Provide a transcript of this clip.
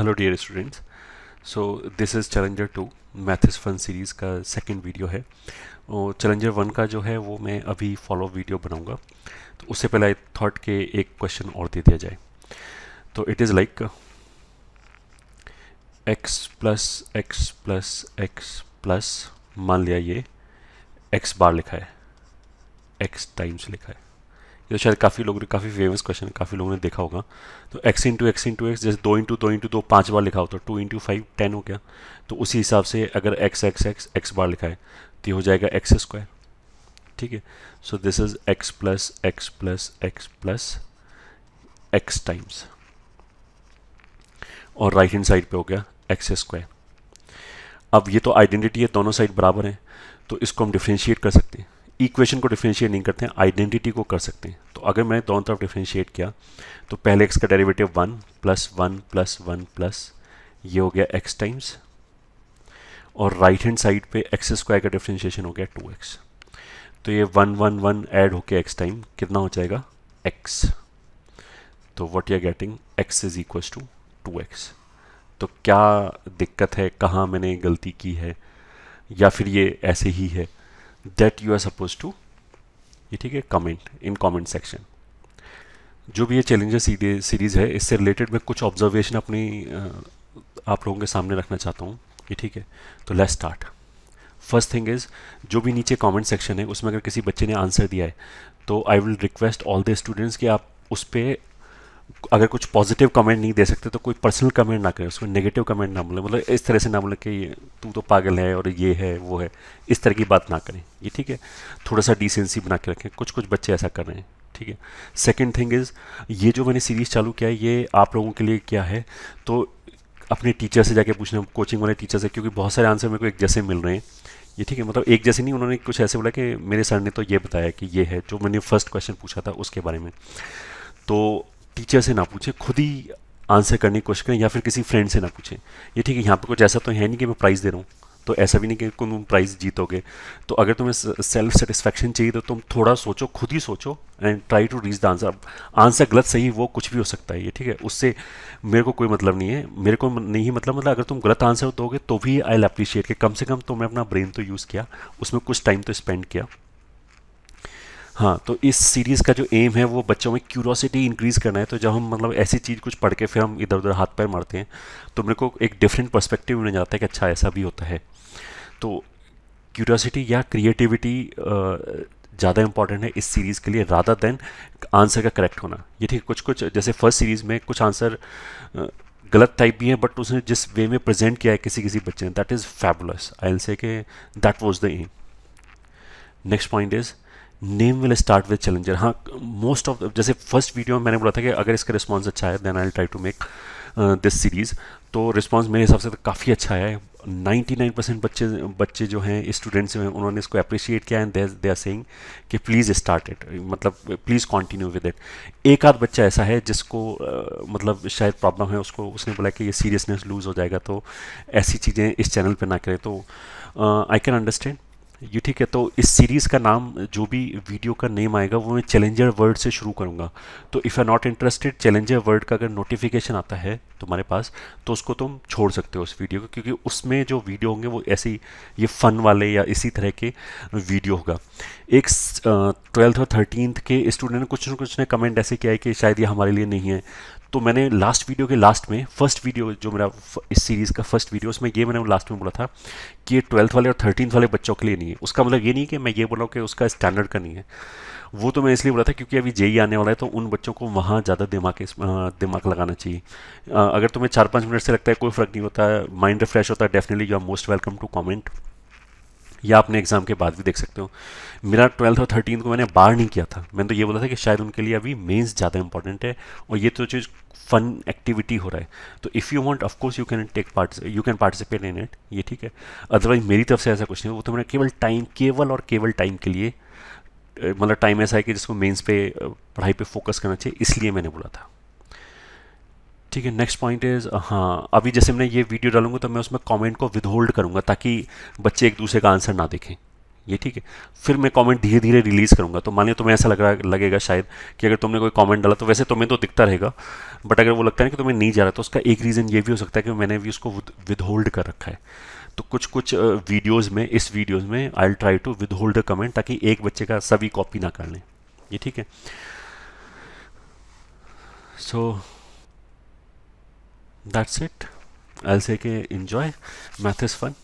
hello dear students so this is challenger to math is fun series का second video है और challenger one का जो है वो मैं अभी फॉलो वीडियो बनाऊंगा तो उससे पहले आई थॉट के एक क्वेश्चन और दे दिया जाए तो it is like x plus x plus x plus मान लिया ये एक्स बार लिखा है एक्स टाइम्स लिखा है जो शायद काफ़ी लोगों ने काफ़ी फेमस क्वेश्चन है काफ़ी लोगों ने देखा होगा तो x into x into x जैसे दो इंटू दो इंटू दो पाँच बार लिखा होता है टू इंटू फाइव टेन हो गया तो उसी हिसाब से अगर एक्स एक्स एक्स एक्स बार लिखा है तो हो जाएगा एक्स स्क्वायर ठीक है so this is x plus x plus x plus x times और राइट हैंड साइड पे हो गया एक्स स्क्वायर अब ये तो आइडेंटिटी है दोनों साइड बराबर हैं तो इसको हम डिफ्रेंशिएट कर सकते हैं इक्वेशन को डिफ्रेंशिएट नहीं करते हैं आइडेंटिटी को कर सकते हैं तो अगर मैंने दोनों तरफ डिफ्रेंशिएट किया तो पहले एक्स का derivative one plus one plus one plus ये हो गया एक्स टाइम्स और राइट हैंड साइड पे एक्स स्क्वायर का डिफ्रेंशिएशन हो गया टू एक्स तो ये वन वन वन ऐड होके एक्स टाइम कितना हो जाएगा एक्स तो what you are getting x is equal to two x तो क्या दिक्कत है कहाँ मैंने गलती की है या फिर ये ऐसे ही है that you are suppose to ये ठीक है कमेंट इन कमेंट सेक्शन जो भी ये चैलेंजर सीरीज़ है इससे रिलेटेड मैं कुछ ऑब्जर्वेशन अपनी आप लोगों के सामने रखना चाहता हूँ ये ठीक है तो let's start first thing is जो भी नीचे कमेंट सेक्शन है उसमें अगर किसी बच्चे ने आंसर दिया है तो I will request all the students कि आप उस पर अगर कुछ पॉजिटिव कमेंट नहीं दे सकते तो कोई पर्सनल कमेंट ना करें उसमें नेगेटिव कमेंट ना बोले मतलब इस तरह से ना बोले कि तू तो पागल है और ये है वो है इस तरह की बात ना करें ये ठीक है थोड़ा सा डिसेंसी बना के रखें कुछ कुछ बच्चे ऐसा कर रहे हैं ठीक है सेकेंड थिंग इज़ ये जो मैंने सीरीज़ चालू किया है ये आप लोगों के लिए क्या है तो अपने टीचर से जाके पूछना कोचिंग वाले टीचर से क्योंकि बहुत सारे आंसर मेरे को एक जैसे मिल रहे हैं ये ठीक है मतलब एक जैसे नहीं उन्होंने कुछ ऐसे बोला कि मेरे सर ने तो ये बताया कि ये है जो मैंने फर्स्ट क्वेश्चन पूछा था उसके बारे में तो टीचर से ना पूछें खुद ही आंसर करने की कोशिश करें या फिर किसी फ्रेंड से ना पूछें ये ठीक है यहाँ पर कुछ ऐसा तो है नहीं कि मैं प्राइज़ दे रहा हूँ तो ऐसा भी नहीं कि तुम प्राइज़ जीतोगे तो अगर तुम्हें सेल्फ सेटिस्फेक्शन चाहिए तो तुम थोड़ा सोचो खुद ही सोचो and try to reach the answer answer गलत सही वो कुछ भी हो सकता है ये ठीक है उससे मेरे को कोई मतलब नहीं है मेरे को नहीं मतलब मतलब अगर तुम गलत आंसर दोगे तो भी आई एल अप्रिशिएट कि कम से कम तुमने अपना ब्रेन तो यूज़ किया उसमें कुछ टाइम तो स्पेंड किया हाँ तो इस सीरीज़ का जो एम है वो बच्चों में क्यूरोसिटी इंक्रीज़ करना है तो जब हम मतलब ऐसी चीज़ कुछ पढ़ के फिर हम इधर उधर हाथ पैर मारते हैं तो मेरे को एक डिफरेंट पर्सपेक्टिव मिल जाता है कि अच्छा ऐसा भी होता है तो क्यूरोसिटी या क्रिएटिविटी ज़्यादा इंपॉर्टेंट है इस सीरीज़ के लिए राधा देन आंसर का करेक्ट होना ये ठीक कुछ कुछ जैसे फर्स्ट सीरीज़ में कुछ आंसर गलत टाइप भी है बट उसने जिस वे में प्रेजेंट किया है किसी किसी बच्चे ने that is fabulous I'll say के that was the aim next point is name will start with challenger हाँ मोस्ट ऑफ जैसे फर्स्ट वीडियो में मैंने बोला था कि अगर इसका रिस्पॉन्स अच्छा है then I try to make this series तो रिस्पॉन्स मेरे हिसाब से तो काफ़ी अच्छा है 99 परसेंट बच्चे बच्चे जो हैं स्टूडेंट्स जो हैं उन्होंने इसको अप्रिशिएट किया एंड दे आर सेइंग कि प्लीज़ स्टार्ट इट मतलब प्लीज़ कंटिन्यू विद इट एक आध बच्चा ऐसा है जिसको uh, मतलब शायद प्रॉब्लम है उसको उसने बोला कि ये सीरियसनेस लूज़ हो जाएगा तो ऐसी चीज़ें इस चैनल पर ना करें तो आई कैन अंडरस्टैंड ये ठीक है तो इस सीरीज़ का नाम जो भी वीडियो का नेम आएगा वो मैं चैलेंजर वर्ड से शुरू करूँगा तो if are not interested challenger word का अगर नोटिफिकेशन आता है तुम्हारे पास तो उसको तुम छोड़ सकते हो उस वीडियो को क्योंकि उसमें जो वीडियो होंगे वो ऐसे ये फ़न वाले या इसी तरह के वीडियो होगा एक ट्वेल्थ और थर्टीनथ के स्टूडेंट ने कुछ न कुछ ने कमेंट ऐसे किया है कि शायद ये हमारे लिए नहीं है तो मैंने लास्ट वीडियो के लास्ट में फर्स्ट वीडियो जो मेरा इस सीरीज़ का फर्स्ट वीडियो उसमें ये मैंने लास्ट में बोला था कि ट्वेल्थ वाले और थर्टीन वाले बच्चों के लिए नहीं है उसका मतलब ये नहीं कि मैं ये बोला हूँ कि उसका स्टैंडर्ड का नहीं है वो तो मैं इसलिए बोला था क्योंकि अभी जेई आने वाला है तो उन बच्चों को वहाँ ज़्यादा दिमाग दिमाग लगाना चाहिए अगर तुम्हें चार पाँच मिनट से लगता है कोई फ़र्क नहीं होता माइंड रिफ्रेश होता है definitely you are most welcome to comment या आपने एग्ज़ाम के बाद भी देख सकते हो मेरा ट्वेल्थ और थर्टीन को मैंने बार नहीं किया था मैंने तो ये बोला था कि शायद उनके लिए अभी मेंस ज़्यादा इंपॉर्टेंट है और ये तो चीज़ फन एक्टिविटी हो रहा है तो if you want of course you can take part you can participate in it ये ठीक है अदरवाइज मेरी तरफ से ऐसा कुछ नहीं वो तो मैंने केवल टाइम केवल और केवल टाइम के लिए मतलब टाइम ऐसा है कि जिसको मेन्स पे पढ़ाई पे फोकस करना चाहिए इसलिए मैंने बोला था ठीक है नेक्स्ट पॉइंट इज हाँ अभी जैसे मैं ये वीडियो डालूंगा तो मैं उसमें कमेंट को विदहोल्ड करूंगा ताकि बच्चे एक दूसरे का आंसर ना देखें ये ठीक है फिर मैं कमेंट धीरे धीरे रिलीज़ करूंगा तो मानिए तुम्हें ऐसा लग रहा लगेगा शायद कि अगर तुमने कोई कमेंट डाला तो वैसे तुम्हें तो दिखता रहेगा बट अगर वो लगता है कि तुम्हें नहीं जा रहा तो उसका एक रीज़न ये भी हो सकता है कि मैंने भी उसको विदहोल्ड कर रखा है तो कुछ कुछ वीडियोज़ में इस वीडियोज़ में I try to withhold a comment ताकि एक बच्चे का सभी कॉपी ना कर लें ये ठीक है सो so, that's it i'll say "K, enjoy math is fun